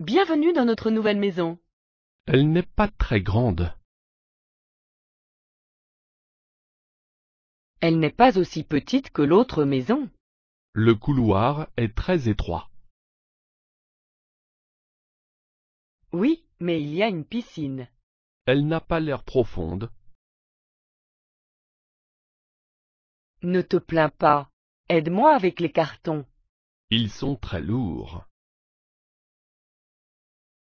Bienvenue dans notre nouvelle maison. Elle n'est pas très grande. Elle n'est pas aussi petite que l'autre maison. Le couloir est très étroit. Oui, mais il y a une piscine. Elle n'a pas l'air profonde. Ne te plains pas. Aide-moi avec les cartons. Ils sont très lourds.